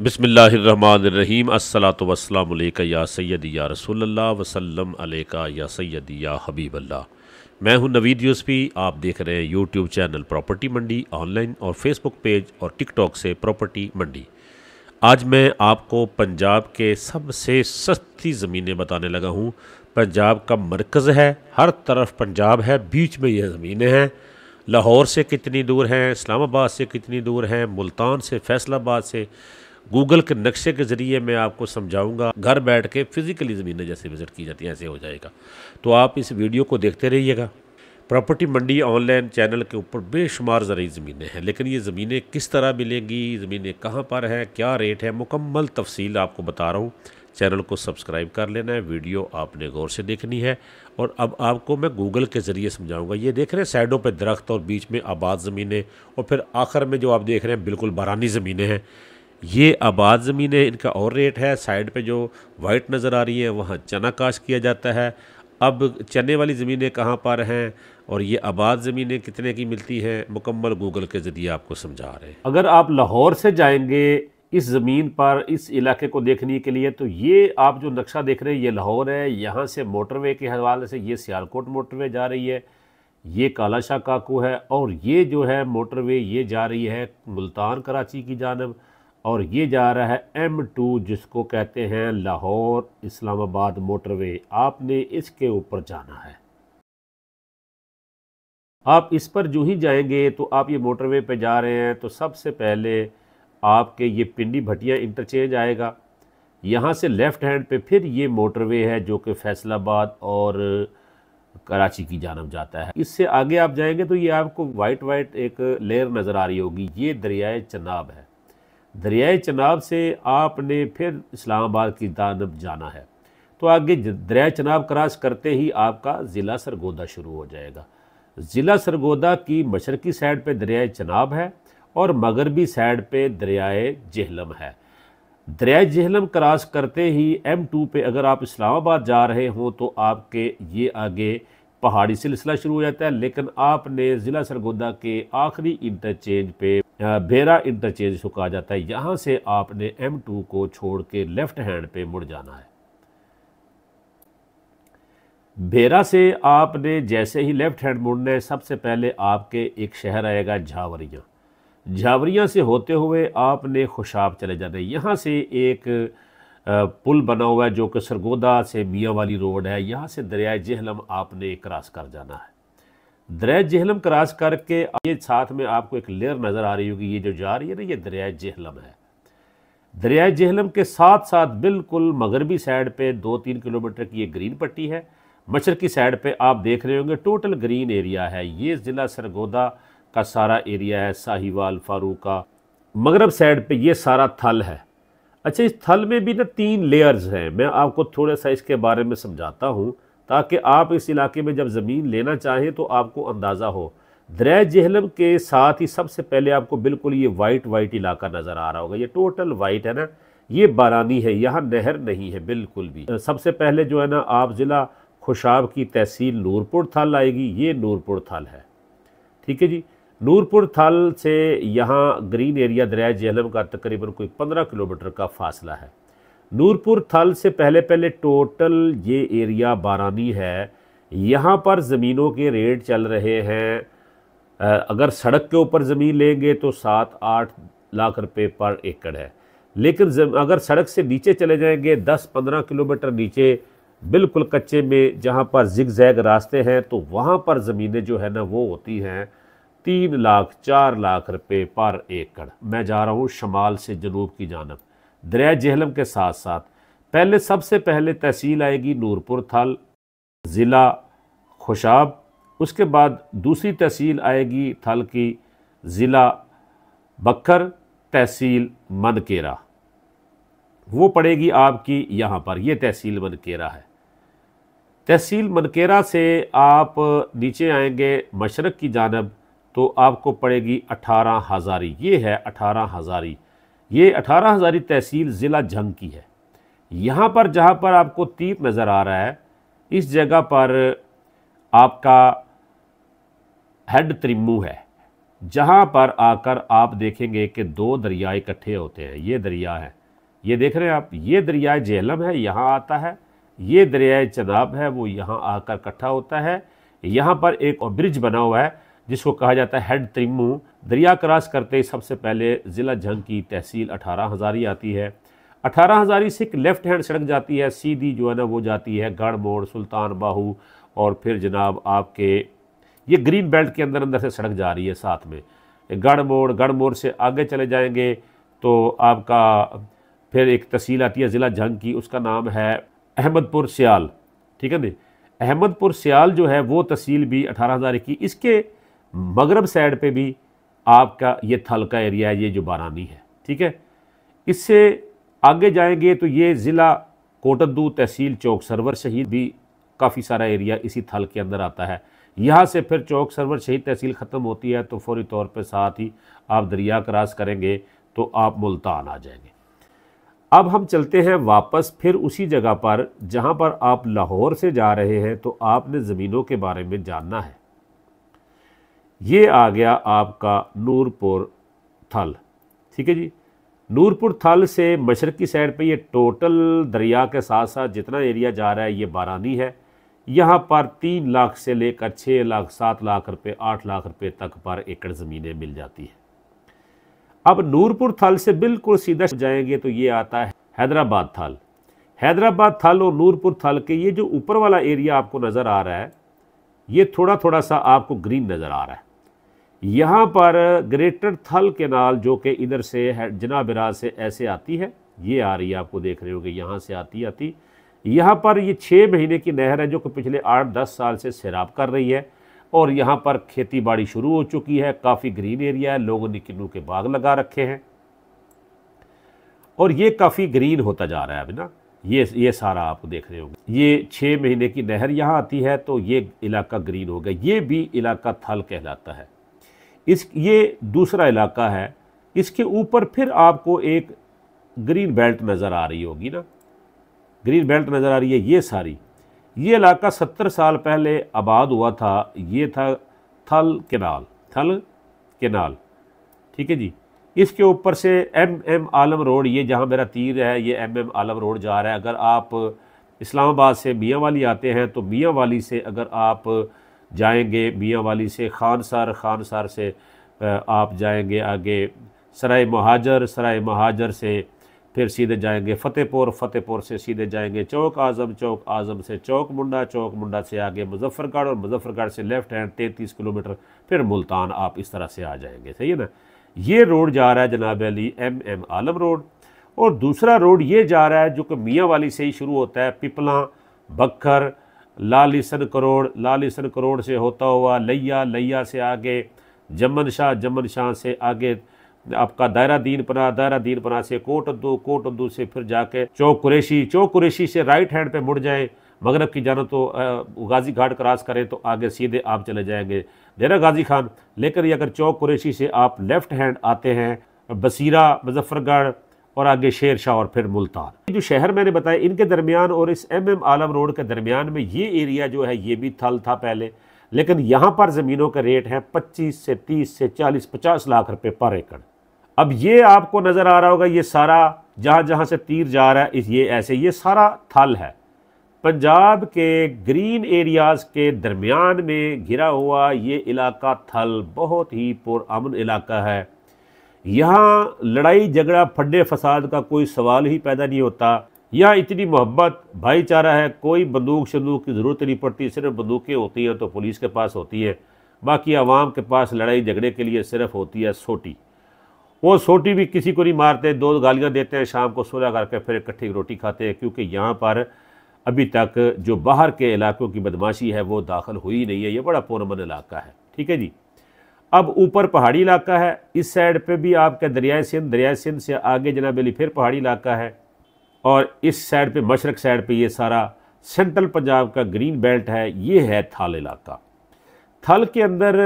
बसमीम असलातम या या रसोल्ला वसलम अलैका या सैदिया या मैं हूं नवीद यूसपी आप देख रहे हैं YouTube channel property Mandi online और फेसबुक पेज और टिकटॉक से प्रॉपर्टी मंडी आज मैं आपको पंजाब के सबसे सस्ती ज़मीनें बताने लगा हूँ पंजाब का मरकज़ है हर तरफ पंजाब है बीच में यह ज़मीनें हैं लाहौर से कितनी दूर हैं इस्लामाबाद से कितनी दूर हैं मुल्तान से फैसलाबाद से गूगल के नक्शे के ज़रिए मैं आपको समझाऊंगा घर बैठ के फिज़िकली ज़मीनें जैसे विज़िट की जाती हैं ऐसे हो जाएगा तो आप इस वीडियो को देखते रहिएगा प्रॉपर्टी मंडी ऑनलाइन चैनल के ऊपर बेशुमार ज़रिए ज़मीनें हैं लेकिन ये ज़मीनें किस तरह मिलेंगी ज़मीनें कहाँ पर हैं क्या रेट है मुकम्मल तफसील आपको बता रहा हूँ चैनल को सब्सक्राइब कर लेना है वीडियो आपने गौर से देखनी है और अब आपको मैं गूगल के ज़रिए समझाऊंगा ये देख रहे हैं साइडों पे दरख्त और बीच में आबाद ज़मीनें और फिर आखिर में जो आप देख रहे हैं बिल्कुल बरानी ज़मीनें हैं ये आबाद ज़मीन है इनका और रेट है साइड पे जो वाइट नज़र आ रही है वहाँ चना काश किया जाता है अब चने वाली ज़मीनें कहाँ पर हैं और ये आबाद ज़मीनें कितने की मिलती हैं मुकम्मल गूगल के ज़रिए आपको समझा रहे हैं अगर आप लाहौर से जाएंगे इस ज़मीन पर इस इलाके को देखने के लिए तो ये आप जो नक्शा देख रहे हैं ये लाहौर है यहाँ से मोटरवे के हवाले से ये सियालकोट मोटरवे जा रही है ये कालाशाह काकू है और ये जो है मोटरवे ये जा रही है मुल्तान कराची की जानब और ये जा रहा है एम टू जिसको कहते हैं लाहौर इस्लामाबाद मोटरवे आपने इसके ऊपर जाना है आप इस पर जो ही जाएंगे तो आप ये मोटरवे पे जा रहे हैं तो सबसे पहले आपके ये पिंडी भटिया इंटरचेंज आएगा यहाँ से लेफ़्ट हैंड पे फिर ये मोटरवे है जो कि फैसलाबाद और कराची की जानब जाता है इससे आगे आप जाएंगे तो ये आपको वाइट वाइट एक लेयर नज़र आ रही होगी ये दरियाए चनाब है दरियाए चनाब से आपने फिर इस्लामाबाद की दानब जाना है तो आगे दरिया चनाब क्रॉस करते ही आपका ज़िला सरगोदा शुरू हो जाएगा ज़िला सरगोदा की मशरकी साइड पे दरियाए चनाब है और मगरबी साइड पे दरियाए जहलम है दरिया जहलम क्रॉस करते ही एम टू पर अगर आप इस्लामाबाद जा रहे हों तो आपके ये आगे पहाड़ी सिलसिला शुरू हो जाता है लेकिन आपने ज़िला सरगोदा के आखिरी इंटरचेंज पे बेरा इंटरचेंज को कहा जाता है यहाँ से आपने एम टू को छोड़ के लेफ़्ट हैंड पे मुड़ जाना है बेरा से आपने जैसे ही लेफ़्ट हैंड मुड़ना है सबसे पहले आपके एक शहर आएगा झावरियाँ झावरियाँ से होते हुए आपने खुशाब चले जाना है यहाँ से एक पुल बना हुआ है जो कि सरगोदा से मियाँ वाली रोड है यहाँ से दरियाए जहलम आपने क्रॉस कर जाना है दरिया जहलम क्रॉस करके ये साथ में आपको एक लेयर नज़र आ रही होगी ये जो जा रही है ना ये दरिया जहलम है दरिया जहलम के साथ साथ बिल्कुल मगरबी साइड पे दो तीन किलोमीटर की ये ग्रीन पट्टी है की साइड पे आप देख रहे होंगे टोटल ग्रीन एरिया है ये ज़िला सरगोदा का सारा एरिया है साहिवाल फारूका मगरब साइड पे ये सारा थल है अच्छा इस थल में भी ना तीन लेयर्स हैं मैं आपको थोड़ा सा इसके बारे में समझाता हूँ ताकि आप इस इलाके में जब ज़मीन लेना चाहें तो आपको अंदाज़ा हो दरै जहलम के साथ ही सबसे पहले आपको बिल्कुल ये वाइट वाइट इलाका नज़र आ रहा होगा ये टोटल वाइट है ना ये बारानी है यहाँ नहर नहीं है बिल्कुल भी सबसे पहले जो है ना आप ज़िला खुशाब की तहसील नूरपुर थल आएगी ये नूरपुर थल है ठीक है जी नूरपुर थल से यहाँ ग्रीन एरिया दरिया जहलम का तकरीबन कोई पंद्रह किलोमीटर का फासला है नूरपुर थल से पहले पहले टोटल ये एरिया बारानी है यहाँ पर ज़मीनों के रेट चल रहे हैं अगर सड़क के ऊपर ज़मीन लेंगे तो सात आठ लाख रुपए पर एकड़ है लेकिन अगर सड़क से नीचे चले जाएंगे दस पंद्रह किलोमीटर नीचे बिल्कुल कच्चे में जहाँ पर जिग जैग रास्ते हैं तो वहाँ पर ज़मीनें जो है ना वो होती हैं तीन लाख चार लाख रुपए पर एकड़ मैं जा रहा हूँ शमाल से जनूब की जानब दरिया जहलम के साथ साथ पहले सबसे पहले तहसील आएगी नूरपुर थल ज़िला खुशाब उसके बाद दूसरी तहसील आएगी थल की ज़िला बकर तहसील मनकेरा वो पड़ेगी आपकी यहाँ पर ये तहसील मनकेरा है तहसील मनकेरा से आप नीचे आएंगे मशरक़ की जानब तो आपको पड़ेगी अठारह हज़ारी ये है अठारह हज़ारी ये अठारह हज़ारी तहसील ज़िला जंग की है यहाँ पर जहाँ पर आपको तीप नज़र आ रहा है इस जगह पर आपका हेड त्रिमू है जहाँ पर आकर आप देखेंगे कि दो दरिया इकट्ठे होते हैं ये दरिया है ये देख रहे हैं आप ये दरिया जेहलम है यहाँ आता है ये दरिया चनाब है वो यहाँ आकर इकट्ठा होता है यहाँ पर एक ब्रिज बना हुआ है जिसको कहा जाता है हेड त्रिमू दरिया क्रॉस करते सबसे पहले ज़िला जंग की तहसील अठारह हज़ारी आती है अठारह हज़ारी से एक लेफ़्ट हैंड सड़क जाती है सीधी जो है ना वो जाती है गढ़ मोड़ सुल्तान बाहू और फिर जनाब आपके ये ग्रीन बेल्ट के अंदर अंदर से सड़क जा रही है साथ में गढ़ मोड़ गढ़ मोड़ से आगे चले जाएंगे तो आपका फिर एक तहसील आती है ज़िला जंग की उसका नाम है अहमदपुर सियाल ठीक है न अहमदपुर सियाल जो है वो तहसील भी अठारह हज़ार की इसके मगरब साइड पे भी आपका ये थल का एरिया है ये जो बारानी है ठीक है इससे आगे जाएंगे तो ये ज़िला कोटद्दू तहसील चौक सरवर शहीद भी काफ़ी सारा एरिया इसी थल के अंदर आता है यहाँ से फिर चौक सरवर शहीद तहसील ख़त्म होती है तो फौरी तौर पर साथ ही आप दरिया क्रॉस करेंगे तो आप मुल्तान आ जाएंगे अब हम चलते हैं वापस फिर उसी जगह पर जहाँ पर आप लाहौर से जा रहे हैं तो आपने ज़मीनों के बारे में जानना है ये आ गया आपका नूरपुर थल ठीक है जी नूरपुर थल से मशरकी साइड पे ये टोटल दरिया के साथ साथ जितना एरिया जा रहा है ये बारानी है यहाँ पर तीन लाख से लेकर छः लाख सात लाख रुपए आठ लाख रुपए तक पर एकड़ ज़मीनें मिल जाती हैं अब नूरपुर थल से बिल्कुल सीधा जाएंगे तो ये आता है हैदराबाद थल हैदराबाद थल और नूरपुर थल के ये जो ऊपर वाला एरिया आपको नज़र आ रहा है ये थोड़ा थोड़ा सा आपको ग्रीन नज़र आ रहा है यहाँ पर ग्रेटर थल केनाल जो कि इधर से जना बिराज से ऐसे आती है ये आ रही है आपको देख रहे होंगे यहाँ से आती आती यहाँ पर ये छः महीने की नहर है जो कि पिछले आठ दस साल से सैराब कर रही है और यहाँ पर खेती बाड़ी शुरू हो चुकी है काफ़ी ग्रीन एरिया है लोगों ने किन्नू के बाग लगा रखे हैं और ये काफ़ी ग्रीन होता जा रहा है अभी ना ये ये सारा आप देख रहे होंगे ये छः महीने की नहर यहाँ आती है तो ये इलाका ग्रीन हो गया ये भी इलाका थल कहलाता है इस ये दूसरा इलाका है इसके ऊपर फिर आपको एक ग्रीन बेल्ट नज़र आ रही होगी ना ग्रीन बेल्ट नज़र आ रही है ये सारी ये इलाका सत्तर साल पहले आबाद हुआ था ये था थल केनाल थल केनाल ठीक है जी इसके ऊपर से एम एम आलम रोड ये जहाँ मेरा तीर है ये एम एम आलम रोड जा रहा है अगर आप इस्लामाबाद से मियाँ वाली आते हैं तो मियाँ वाली से अगर आप जाएंगे मियाँ वाली से खान सार खान सार से आप जाएंगे आगे सराय महाजर सराय महाजर से फिर सीधे जाएंगे फ़तेहपुर फ़तेहपुर से सीधे जाएंगे चौक आज़म चौक आज़म से चौक मुंडा चौक मुंडा से आगे मुजफ्फरगढ़ और मुजफ्फरगढ़ से लेफ़्ट हैंड 33 किलोमीटर फिर मुल्तान आप इस तरह से आ जाएंगे सही है ना ये रोड जा रहा है जनाब Ali M M Alam road और दूसरा रोड ये जा रहा है जो कि मियाँ वाली से ही शुरू होता है पिपला बखर लालिसन करोड़ लालिसन करोड़ से होता हुआ लैया लैया से आगे जमन शाह जमन शाह से आगे आपका दायरा दीन पना दायरा दीन पना से कोट अब्दू कोट अब्दू से फिर जाके चौक कुरेशी चौक कुरेशी से राइट हैंड पे मुड़ जाएं मगरब की जाना तो गाजी घाट क्रॉस करें तो आगे सीधे आप चले जाएंगे डेरा गाजी खान लेकर अगर चौक कुरेशी से आप लेफ़्ट हैंड आते हैं बसीरा मुजफ्फरगढ़ और आगे शेर शाह और फिर मुल्तान जो शहर मैंने बताया इनके दरमियान और इस एम एम आलम रोड के दरमियान में ये एरिया जो है ये भी थल था पहले लेकिन यहाँ पर ज़मीनों का रेट है पच्चीस से तीस से चालीस पचास लाख रुपये पर एकड़ अब ये आपको नज़र आ रहा होगा ये सारा जहाँ जहाँ से तीर जा रहा है इस ये ऐसे ये सारा थल है पंजाब के ग्रीन एरियाज़ के दरमियान में घिरा हुआ ये इलाका थल बहुत ही पुरान इलाका है यहाँ लड़ाई झगड़ा फड्डे फसाद का कोई सवाल ही पैदा नहीं होता यहाँ इतनी मोहब्बत भाईचारा है कोई बंदूक शंदूक की ज़रूरत नहीं पड़ती सिर्फ बंदूकें होती हैं तो पुलिस के पास होती है बाकी आवाम के पास लड़ाई झगड़े के लिए सिर्फ होती है सोटी वो सोटी भी किसी को नहीं मारते दो गालियाँ देते हैं शाम को सोलह करके फिर इकट्ठी रोटी खाते हैं क्योंकि यहाँ पर अभी तक जो बाहर के इलाकों की बदमाशी है वो दाखिल हुई नहीं है ये बड़ा पुरमन इलाका है ठीक है जी अब ऊपर पहाड़ी इलाका है इस साइड पे भी आपके दरियाए सिंध दरियाए सिंध से आगे जनाब अली फिर पहाड़ी इलाका है और इस साइड पे मशरक साइड पे ये सारा सेंट्रल पंजाब का ग्रीन बेल्ट है ये है थल इलाका थल के अंदर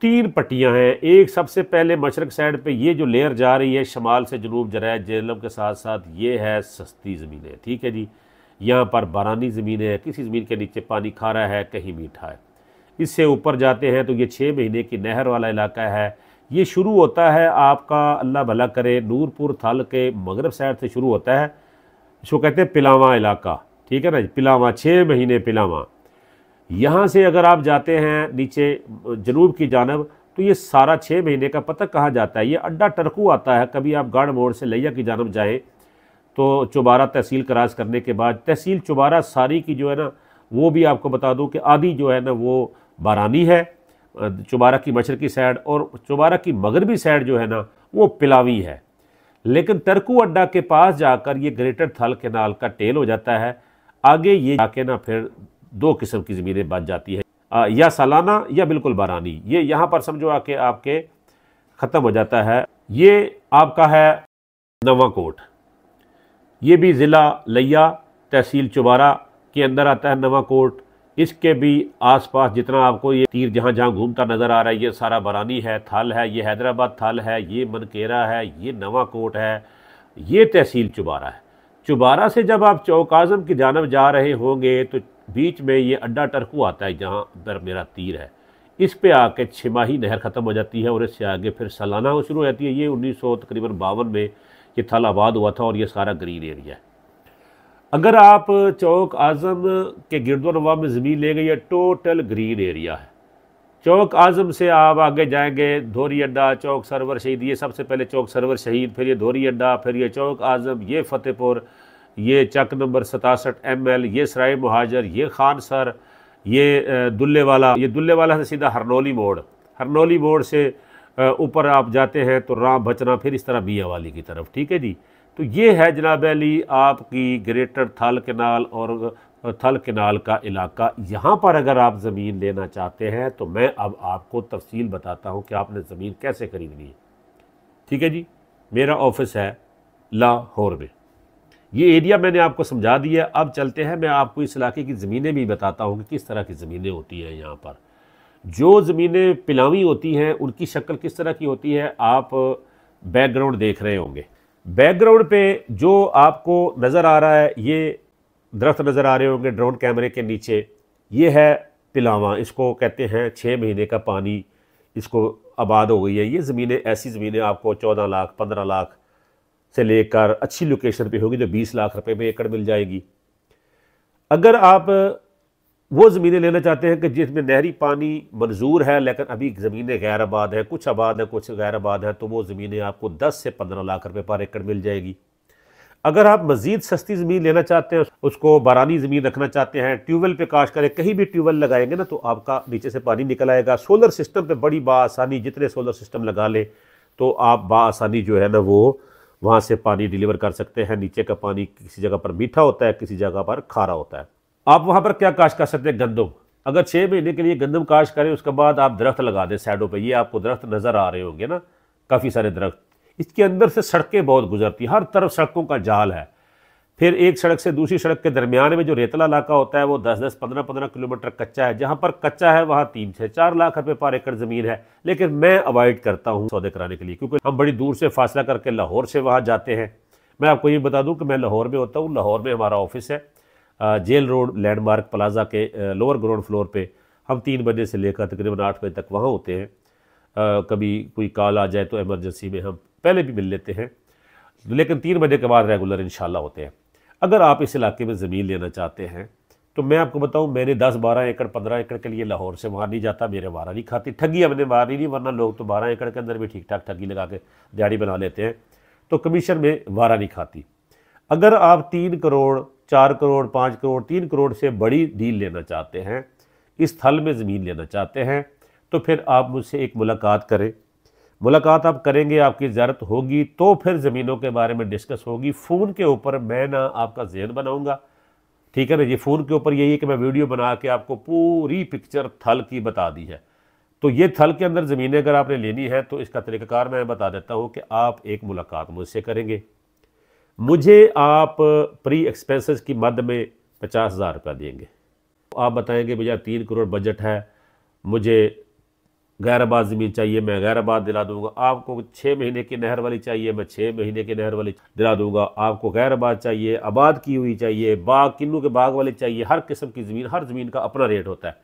तीन पट्टियां हैं एक सबसे पहले मशरक साइड पे ये जो लेयर जा रही है शमाल से जनूब जरा जेलम के साथ साथ ये है सस्ती ज़मीनें ठीक है जी यहाँ पर बारानी ज़मीन है किसी ज़मीन के नीचे पानी खारा है कहीं मीठा है इससे ऊपर जाते हैं तो ये छः महीने की नहर वाला इलाका है ये शुरू होता है आपका अल्लाह भला करे नूरपुर थल के मगरब साइड से शुरू होता है इसको कहते हैं पिलावा इलाका ठीक है ना पिलावा छः महीने पिलावा यहाँ से अगर आप जाते हैं नीचे जनूब की जानब तो ये सारा छः महीने का पता कहाँ जाता है ये अड्डा टरकू आता है कभी आप गाड़ मोड़ से लैया की जानब जाएँ तो चुबारा तहसील क्रास करने के बाद तहसील चुबारा सारी की जो है ना वो भी आपको बता दूँ कि आधी जो है ना वो बारानी है चुबारा की की साइड और चुबारा की मगरबी साइड जो है ना वो पिलावी है लेकिन तरकू अड्डा के पास जाकर ये ग्रेटर थल केनाल का टेल हो जाता है आगे ये जाके ना फिर दो किस्म की ज़मीनें बच जाती है आ, या सालाना या बिल्कुल बारानी ये यहाँ पर समझो आके आपके ख़त्म हो जाता है ये आपका है नवाकोट ये भी ज़िला लिया तहसील चुबारा के अंदर आता है नवाकोट इसके भी आसपास जितना आपको ये तीर जहाँ जहाँ घूमता नज़र आ रहा है ये सारा बरानी है थल है ये हैदराबाद थल है ये मनकेरा है ये नवाकोट है ये तहसील चुबारा है चुबारा से जब आप चौक आज़म की जानब जा रहे होंगे तो बीच में ये अड्डा टर्कू आता है जहाँ पर मेरा तीर है इस पे आके छिमाही नहर ख़त्म हो जाती है और इससे आगे फिर सालाना शुरू हो जाती है ये उन्नीस सौ तकरीबन बावन में ये थल आबाद हुआ था और ये सारा ग्रीन एरिया है अगर आप चौक आज़म के गिरदो नवा में ज़मीन लेंगे ये टोटल ग्रीन एरिया है चौक आज़म से आप आगे जाएंगे धोरी अड्डा चौक सरवर शहीद ये सबसे पहले चौक सरवर शहीद फिर ये धोरी अड्डा फिर ये चौक आज़म ये फ़तेहपुर ये चक नंबर सतासठ एम एल ये सराय महाजर ये खान सर ये दुल्ले वाला ये दुल्ले वाला से सीधा हरनौली मोड़ हरनौली मोड़ से ऊपर आप जाते हैं तो राम बचना फिर इस तरह मियाँ वाली की तरफ ठीक है जी तो ये है जनाब अली आपकी ग्रेटर थल किनाल और थल किनाल का इलाका यहाँ पर अगर आप ज़मीन लेना चाहते हैं तो मैं अब आपको तफसील बताता हूँ कि आपने ज़मीन कैसे ख़रीदनी है ठीक है जी मेरा ऑफिस है लाहौर में ये एरिया मैंने आपको समझा दिया है अब चलते हैं मैं आपको इस इलाके की ज़मीनें भी बताता हूँ कि किस तरह की ज़मीनें होती हैं यहाँ पर जो ज़मीनें पिलावी होती हैं उनकी शक्ल किस तरह की होती है आप बैकग्राउंड देख रहे होंगे बैकग्राउंड पे जो आपको नज़र आ रहा है ये दरख्त नज़र आ रहे होंगे ड्रोन कैमरे के नीचे ये है पिलावा इसको कहते हैं छः महीने का पानी इसको आबाद हो गई है ये ज़मीनें ऐसी ज़मीनें आपको चौदह लाख पंद्रह लाख से लेकर अच्छी लोकेशन पे होगी जो बीस लाख रुपए में एकड़ मिल जाएगी अगर आप वो ज़मीनें लेना चाहते हैं कि जिसमें नहरी पानी मंजूर है लेकिन अभी ज़मीनें गैर आबाद हैं कुछ आबाद हैं कुछ गैर आबाद हैं तो वो ज़मीनें आपको 10 से 15 लाख रुपए पर एकड़ मिल जाएगी अगर आप मज़ीद सस्ती ज़मीन लेना चाहते हैं उसको बारानी ज़मीन रखना चाहते हैं ट्यूबवेल पे काश करें कहीं भी ट्यूबवेल लगाएंगे ना तो आपका नीचे से पानी निकल आएगा सोलर सिस्टम पर बड़ी बासानी जितने सोलर सिस्टम लगा लें तो आप बासानी जो है ना वो वहाँ से पानी डिलीवर कर सकते हैं नीचे का पानी किसी जगह पर मीठा होता है किसी जगह पर खारा होता है आप वहाँ पर क्या काश कर सकते हैं गंदम अगर छः महीने के लिए गंदम काश करें उसके बाद आप दरख्त लगा दें साइडों पर ये आपको दरख्त नज़र आ रहे होंगे ना काफ़ी सारे दरख्त इसके अंदर से सड़कें बहुत गुजरती हर तरफ सड़कों का जाल है फिर एक सड़क से दूसरी सड़क के दरमियान में जो रेतला इलाका होता है वो 10-10, 15-15 किलोमीटर कच्चा है जहाँ पर कच्चा है वहाँ तीन से चार लाख रुपए पर एकड़ ज़मीन है लेकिन मैं अवॉइड करता हूँ सौदे कराने के लिए क्योंकि हम बड़ी दूर से फासला करके लाहौर से वहाँ जाते हैं मैं आपको ये बता दूँ कि मैं लाहौर में होता हूँ लाहौर में हमारा ऑफिस है जेल रोड लैंडमार्क प्लाजा के लोअर ग्राउंड फ्लोर पे हम तीन बजे से लेकर तकरीबन आठ बजे तक वहाँ होते हैं आ, कभी कोई कॉल आ जाए तो एमरजेंसी में हम पहले भी मिल लेते हैं लेकिन तीन बजे के बाद रेगुलर इन होते हैं अगर आप इस इलाके में ज़मीन लेना चाहते हैं तो मैं आपको बताऊं मैंने 10-12 एकड़ 15 एकड़ के लिए लाहौर से मार नहीं जाता मेरे मारा नहीं खाती ठगी हमने मारी नहीं वरना लोग तो 12 एकड़ के अंदर भी ठीक ठाक ठगी लगा के दिहाड़ी बना लेते हैं तो कमीशन में वारा नहीं खाती अगर आप तीन करोड़ चार करोड़ पाँच करोड़ तीन करोड़ से बड़ी डील लेना चाहते हैं इस थल में ज़मीन लेना चाहते हैं तो फिर आप मुझसे एक मुलाकात करें मुलाकात आप करेंगे आपकी ज़रूरत होगी तो फिर ज़मीनों के बारे में डिस्कस होगी फ़ोन के ऊपर मैं ना आपका जहन बनाऊँगा ठीक है ना ये फ़ोन के ऊपर यही है कि मैं वीडियो बना के आपको पूरी पिक्चर थल की बता दी है तो ये थल के अंदर ज़मीनें अगर आपने लेनी है तो इसका तरीक़ाकार मैं बता देता हूँ कि आप एक मुलाकात मुझसे करेंगे मुझे आप प्री एक्सपेंसेस की मद में पचास हज़ार रुपया देंगे आप बताएंगे भैया तीन करोड़ बजट है मुझे गैर आबाद ज़मीन चाहिए मैं गैर आबाद दिला दूंगा आपको छः महीने की नहर वाली चाहिए मैं छः महीने की नहर वाली दिला दूंगा आपको गैर आबाद चाहिए आबाद की हुई चाहिए बाग किन्नू के बाग वाले चाहिए हर किस्म की ज़मीन हर ज़मीन का अपना रेट होता है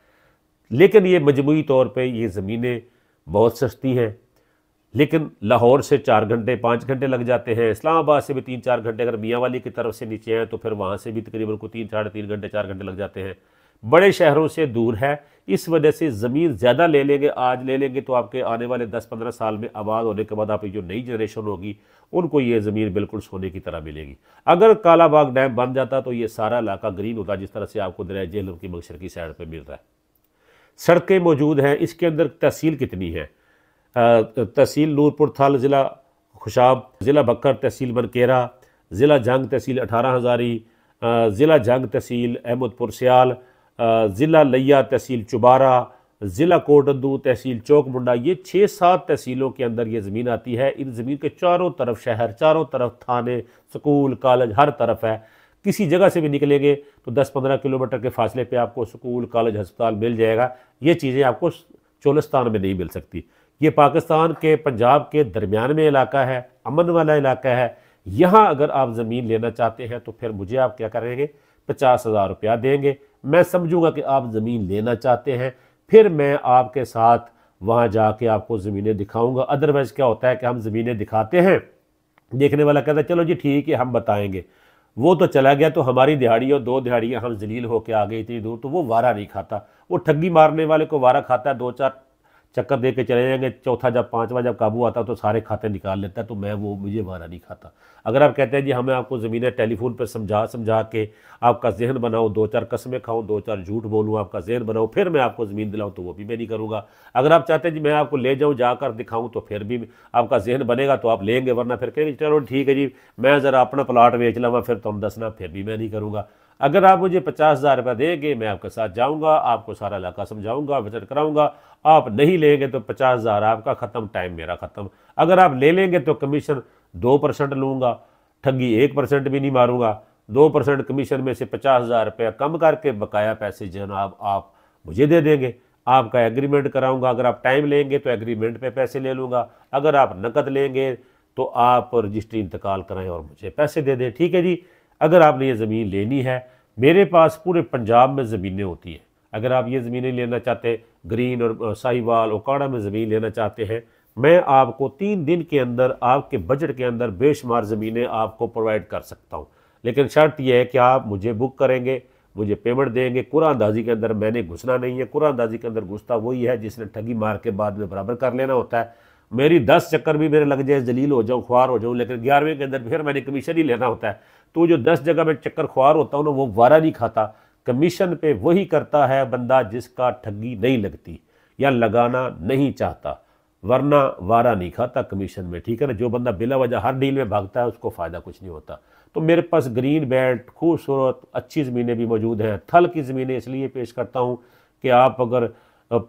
लेकिन ये मजमू तौर पर ये ज़मीनें बहुत सस्ती हैं लेकिन लाहौर से चार घंटे पाँच घंटे लग जाते हैं इस्लामाबाद से भी तीन चार घंटे अगर मियाँ वाली की तरफ से नीचे हैं तो फिर वहाँ से भी तकरीबन को तीन साढ़े तीन घंटे चार घंटे लग जाते हैं बड़े शहरों से दूर है इस वजह से ज़मीन ज़्यादा ले लेंगे आज ले लेंगे तो आपके आने वाले दस पंद्रह साल में आबाद होने के बाद आपकी जो नई जनरेशन होगी उनको ये ज़मीन बिल्कुल सोने की तरह मिलेगी अगर कालाबाग डैम बन जाता तो ये सारा इलाका ग्रीन होता जिस तरह से आपको दरिया जेहलम की मक्सर की साइड पर मिल रहा है सड़कें मौजूद हैं इसके अंदर तहसील कितनी है तहसील नूरपुर थल ज़िला खुशाब ज़िला बकर तहसील बनकेरा ज़िला जंग तहसील अठारह हज़ारी ज़िला जंग तहसील अहमदपुर सियाल ज़िला लिया तहसील चुबारा ज़िला कोटंदू तहसील चौक मुंडा ये छः सात तहसीलों के अंदर ये ज़मीन आती है इन ज़मीन के चारों तरफ शहर चारों तरफ थाने स्कूल कॉलेज हर तरफ है किसी जगह से भी निकलेंगे तो 10-15 किलोमीटर के फासले पे आपको स्कूल कॉलेज अस्पताल मिल जाएगा ये चीज़ें आपको चोलिस्तान में नहीं मिल सकती ये पाकिस्तान के पंजाब के दरमियान में इलाका है अमन वाला इलाका है यहाँ अगर आप ज़मीन लेना चाहते हैं तो फिर मुझे आप क्या करेंगे पचास हज़ार रुपया देंगे मैं समझूंगा कि आप ज़मीन लेना चाहते हैं फिर मैं आपके साथ वहाँ जाके आपको ज़मीनें दिखाऊंगा अदरवाइज़ क्या होता है कि हम ज़मीनें दिखाते हैं देखने वाला कहता है चलो जी ठीक है हम बताएंगे वो तो चला गया तो हमारी दिहाड़ी और दो दिहाड़ियाँ हम जलील होकर आ गए इतनी दूर तो वो वारा नहीं खाता वो ठगी मारने वाले को वारा खाता है दो चार चक्कर दे के चले जाएंगे चौथा जब पाँचवा जब काबू आता तो सारे खाते निकाल लेता है तो मैं वो मुझे मारा नहीं खाता अगर आप कहते हैं जी हमें आपको ज़मीन टेलीफोन पर समझा समझा के आपका जहन बनाओ दो चार कस्में खाऊं दो चार झूठ बोलूँ आपका जहन बनाओ फिर मैं आपको ज़मीन दिलाऊँ तो वो भी मैं नहीं करूँगा अगर आप चाहते हैं जी मैं आपको ले जाऊँ जाकर दिखाऊँ तो फिर भी आपका जहन बनेगा तो आप लेंगे वरना फिर कहेंगे चलो ठीक है जी मैं ज़रा अपना प्लाट बेच लवा फिर तुम दसना फिर भी मैं नहीं करूँगा अगर आप मुझे पचास हज़ार रुपया देंगे मैं आपके साथ जाऊँगा आपको सारा इलाका समझाऊंगा विजिट कराऊंगा आप नहीं लेंगे तो पचास हज़ार आपका ख़त्म टाइम मेरा ख़त्म अगर आप ले लेंगे तो कमीशन दो परसेंट लूँगा ठगी एक परसेंट भी नहीं मारूंगा दो परसेंट कमीशन में से पचास हज़ार रुपया कम करके बकाया पैसे जनाब आप मुझे दे देंगे आपका एग्रीमेंट कराऊंगा अगर आप टाइम लेंगे तो एग्रीमेंट पर पैसे ले लूँगा अगर आप नकद लेंगे तो आप रजिस्ट्री इंतकाल कराएँ और मुझे पैसे दे दें ठीक है जी अगर आपने ये ज़मीन लेनी है मेरे पास पूरे पंजाब में ज़मीनें होती हैं अगर आप ये ज़मीनें लेना चाहते हैं ग्रीन और साहिवाल ओकाड़ा में ज़मीन लेना चाहते हैं मैं आपको तीन दिन के अंदर आपके बजट के अंदर बेशुमार ज़मीनें आपको प्रोवाइड कर सकता हूँ लेकिन शर्त यह है कि आप मुझे बुक करेंगे मुझे पेमेंट देंगे कुरा अंदाजी के अंदर मैंने घुसना नहीं है कुरानंदाजी अंदाजी के अंदर घुसता वही है जिसने ठगी मार के बाद में बराबर कर लेना होता है मेरी दस चक्कर भी मेरे लग जाए जलील हो जाऊँ ख्वार हो जाऊँ लेकिन ग्यारहवें के अंदर फिर मैंने कमीशन ही लेना होता है तो जो दस जगह में चक्कर खुआर होता हूँ ना वो वारा नहीं खाता कमीशन पे वही करता है बंदा जिसका ठगी नहीं लगती या लगाना नहीं चाहता वरना वारा नहीं खाता कमीशन में ठीक है ना जो बंदा बिला वजह हर डील में भागता है उसको फ़ायदा कुछ नहीं होता तो मेरे पास ग्रीन बेल्ट खूबसूरत अच्छी ज़मीनें भी मौजूद हैं थल की ज़मीनें इसलिए पेश करता हूँ कि आप अगर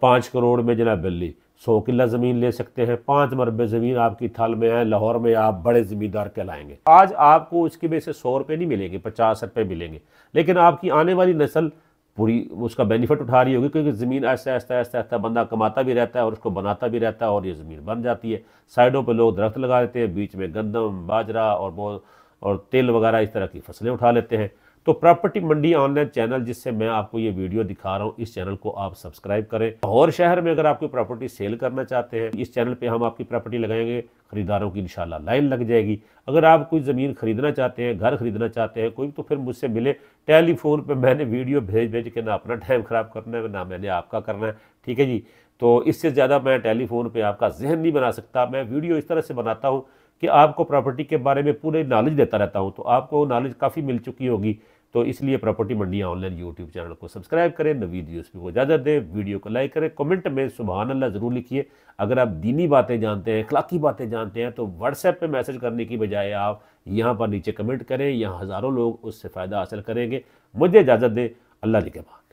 पाँच करोड़ में जना बिल्ली सौ किला ज़मीन ले सकते हैं पाँच मरबे ज़मीन आपकी थाल में है लाहौर में आप बड़े ज़मींदार कहलाएंगे आज आपको उसकी वजह से सौ रुपये नहीं मिलेंगे पचास रुपये मिलेंगे लेकिन आपकी आने वाली नस्ल पूरी उसका बेनिफिट उठा रही होगी क्योंकि ज़मीन ऐसा ऐसा ऐसा ऐसा बंदा कमाता भी रहता है और उसको बनाता भी रहता है और ये ज़मीन बन जाती है साइडों पर लोग दरख्त लगा देते हैं बीच में गंदम बाजरा और और तेल वगैरह इस तरह की फसलें उठा लेते हैं तो प्रॉपर्टी मंडी ऑनलाइन चैनल जिससे मैं आपको ये वीडियो दिखा रहा हूँ इस चैनल को आप सब्सक्राइब करें और शहर में अगर कोई प्रॉपर्टी सेल करना चाहते हैं इस चैनल पे हम आपकी प्रॉपर्टी लगाएंगे खरीदारों की इंशाल्लाह लाइन लग जाएगी अगर आप कोई ज़मीन खरीदना चाहते हैं घर खरीदना चाहते हैं कोई तो फिर मुझसे मिले टेलीफोन पर मैंने वीडियो भेज भेज के ना अपना टाइम ख़राब करना है ना मैंने आपका करना है ठीक है जी तो इससे ज़्यादा मैं टेलीफोन पर आपका जहन नहीं बना सकता मैं वीडियो इस तरह से बनाता हूँ कि आपको प्रॉपर्टी के बारे में पूरे नॉलेज देता रहता हूँ तो आपको नॉलेज काफ़ी मिल चुकी होगी तो इसलिए प्रॉपर्टी मंडिया ऑनलाइन यूट्यूब चैनल को सब्सक्राइब करें नवी न्यूज़ को इजाज़त दें वीडियो को लाइक करें कमेंट में सुबहान अल्लाह ज़रूर लिखिए अगर आप दीनी बातें जानते हैं अखलाकी बातें जानते हैं तो व्हाट्सएप पे मैसेज करने की बजाय आप यहाँ पर नीचे कमेंट करें यहाँ हज़ारों लोग उससे फ़ायदा हासिल करेंगे मुझे इजाज़त दें अल्लाह के बाद